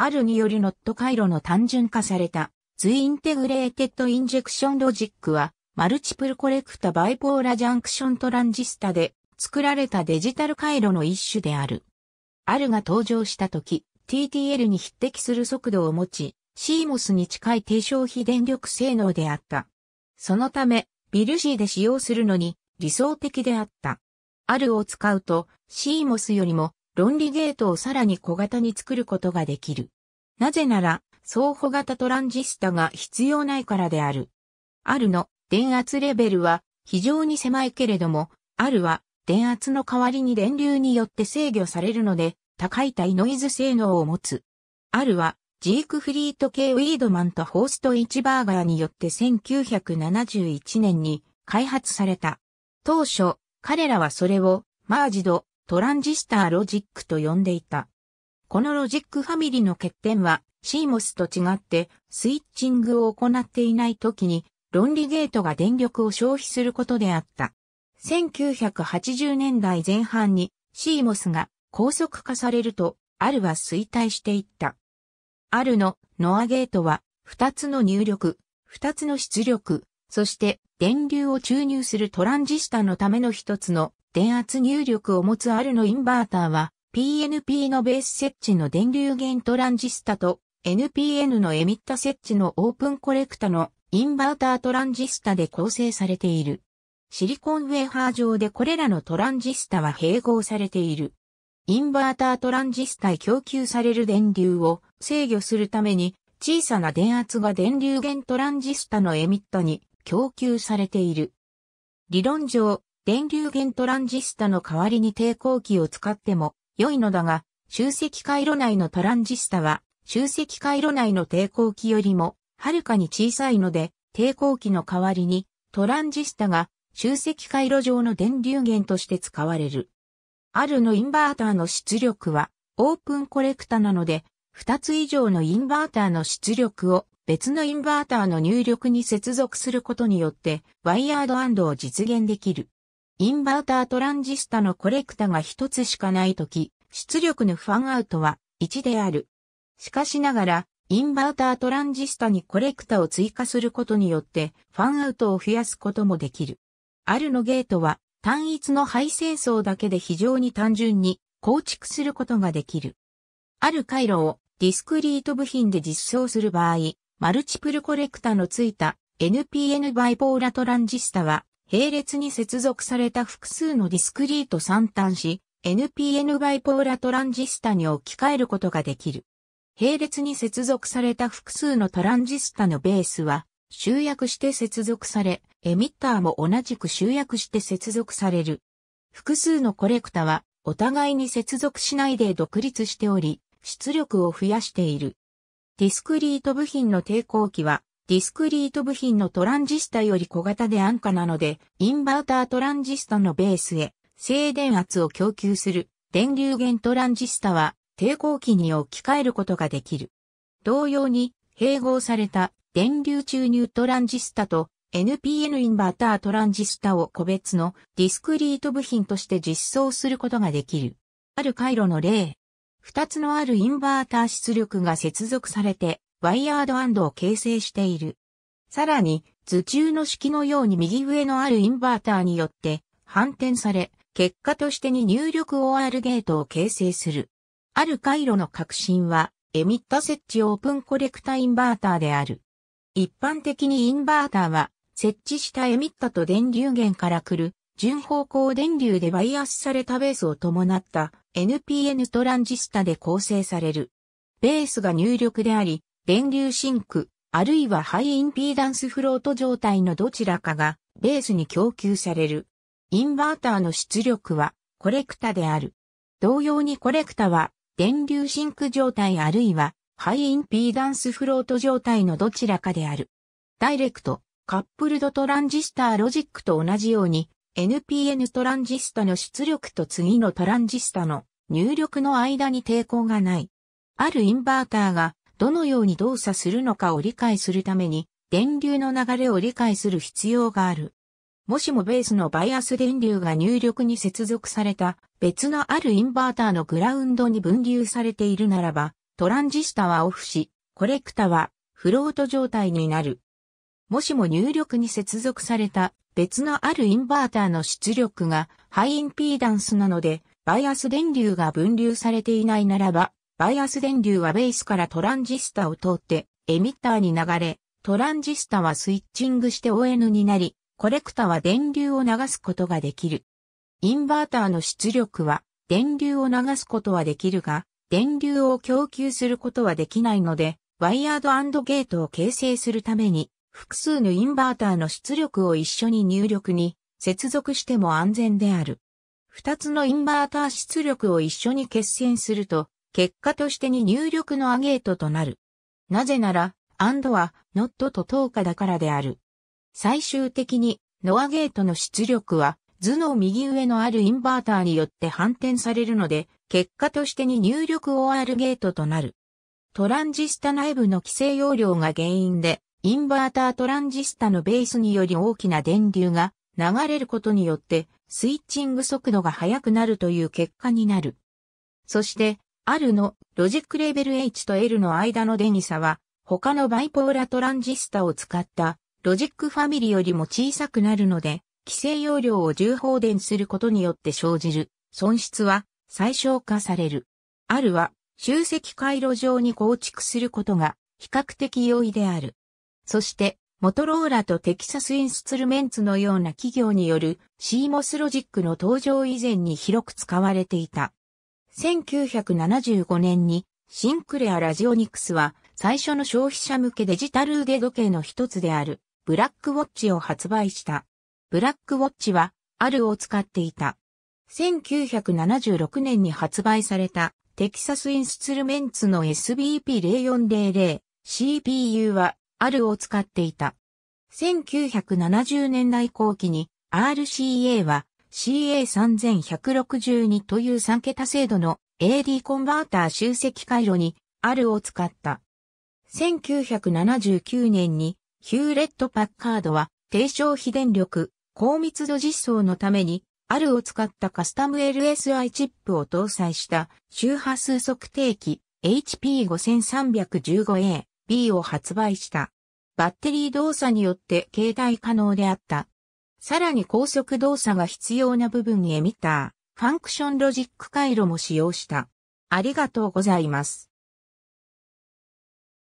あるによるノット回路の単純化された、ツインテグレーテッドインジェクションロジックは、マルチプルコレクタバイポーラジャンクショントランジスタで作られたデジタル回路の一種である。あるが登場した時、TTL に匹敵する速度を持ち、CMOS に近い低消費電力性能であった。そのため、ビルシーで使用するのに理想的であった。あるを使うと、CMOS よりも論理ゲートをさらに小型に作ることができる。なぜなら、双方型トランジスタが必要ないからである。あるの電圧レベルは非常に狭いけれども、あるは電圧の代わりに電流によって制御されるので、高い体ノイズ性能を持つ。あるは、ジークフリート・系ウィードマンとホースト・イチバーガーによって1971年に開発された。当初、彼らはそれをマージド・トランジスター・ロジックと呼んでいた。このロジックファミリの欠点は、CMOS と違ってスイッチングを行っていない時に論理ゲートが電力を消費することであった。1980年代前半に CMOS が高速化されると、アルは衰退していった。アルのノアゲートは、2つの入力、2つの出力、そして電流を注入するトランジスタのための1つの電圧入力を持つアルのインバーターは、PNP のベース設置の電流源トランジスタと NPN のエミッタ設置のオープンコレクタのインバータートランジスタで構成されている。シリコンウェーハー上でこれらのトランジスタは併合されている。インバータートランジスタへ供給される電流を制御するために小さな電圧が電流源トランジスタのエミッタに供給されている。理論上、電流源トランジスタの代わりに抵抗器を使っても良いのだが、集積回路内のトランジスタは、集積回路内の抵抗器よりも、はるかに小さいので、抵抗器の代わりに、トランジスタが集積回路上の電流源として使われる。あるのインバーターの出力は、オープンコレクタなので、2つ以上のインバーターの出力を別のインバーターの入力に接続することによって、ワイヤードを実現できる。インバータートランジスタのコレクタが一つしかないとき、出力のファンアウトは1である。しかしながら、インバータートランジスタにコレクタを追加することによって、ファンアウトを増やすこともできる。あるのゲートは、単一の配線層だけで非常に単純に構築することができる。ある回路をディスクリート部品で実装する場合、マルチプルコレクタのついた NPN バイポーラトランジスタは並列に接続された複数のディスクリート3端子、NPN バイポーラトランジスタに置き換えることができる。並列に接続された複数のトランジスタのベースは集約して接続され、エミッターも同じく集約して接続される。複数のコレクタはお互いに接続しないで独立しており、出力を増やしている。ディスクリート部品の抵抗器はディスクリート部品のトランジスタより小型で安価なので、インバータートランジスタのベースへ、静電圧を供給する電流源トランジスタは抵抗器に置き換えることができる。同様に、併合された電流注入トランジスタと NPN インバータートランジスタを個別のディスクリート部品として実装することができる。ある回路の例。二つのあるインバータ出力が接続されてワイヤードアンドを形成している。さらに、図中の式のように右上のあるインバーターによって反転され、結果としてに入力 OR ゲートを形成する。ある回路の革新は、エミッタ設置オープンコレクタインバーターである。一般的にインバーターは、設置したエミッタと電流源から来る、順方向電流でバイアスされたベースを伴った NPN トランジスタで構成される。ベースが入力であり、電流シンク、あるいはハイインピーダンスフロート状態のどちらかがベースに供給される。インバーターの出力はコレクタである。同様にコレクタは電流シンク状態あるいはハイインピーダンスフロート状態のどちらかである。ダイレクト、カップルドトランジスターロジックと同じように NPN トランジスタの出力と次のトランジスタの入力の間に抵抗がない。あるインバーターがどのように動作するのかを理解するために、電流の流れを理解する必要がある。もしもベースのバイアス電流が入力に接続された別のあるインバーターのグラウンドに分流されているならば、トランジスタはオフし、コレクタはフロート状態になる。もしも入力に接続された別のあるインバーターの出力がハイインピーダンスなので、バイアス電流が分流されていないならば、バイアス電流はベースからトランジスタを通ってエミッターに流れ、トランジスタはスイッチングして ON になり、コレクタは電流を流すことができる。インバーターの出力は電流を流すことはできるが、電流を供給することはできないので、ワイヤードゲートを形成するために、複数のインバーターの出力を一緒に入力に接続しても安全である。二つのインバーター出力を一緒に決線すると、結果としてに入力のアゲートとなる。なぜなら、アンドはノットと等価だからである。最終的に、ノアゲートの出力は、図の右上のあるインバーターによって反転されるので、結果としてに入力 OR ゲートとなる。トランジスタ内部の規制容量が原因で、インバータートランジスタのベースにより大きな電流が流れることによって、スイッチング速度が速くなるという結果になる。そして、あるのロジックレベル H と L の間の電位差は、他のバイポーラトランジスタを使ったロジックファミリよりも小さくなるので、規制容量を重放電することによって生じる損失は最小化される。あるは集積回路上に構築することが比較的容易である。そして、モトローラとテキサスインスツルメンツのような企業による CMOS ロジックの登場以前に広く使われていた。1975年にシンクレア・ラジオニクスは最初の消費者向けデジタル腕時計の一つであるブラックウォッチを発売した。ブラックウォッチはあるを使っていた。1976年に発売されたテキサスインスツルメンツの SBP0400 CPU はあるを使っていた。1970年代後期に RCA は CA3162 という3桁精度の AD コンバーター集積回路に R を使った。1979年にヒューレット・パッカードは低消費電力、高密度実装のために R を使ったカスタム LSI チップを搭載した周波数測定器 HP5315A、B を発売した。バッテリー動作によって携帯可能であったさらに高速動作が必要な部分にエミター、ファンクションロジック回路も使用した。ありがとうございます。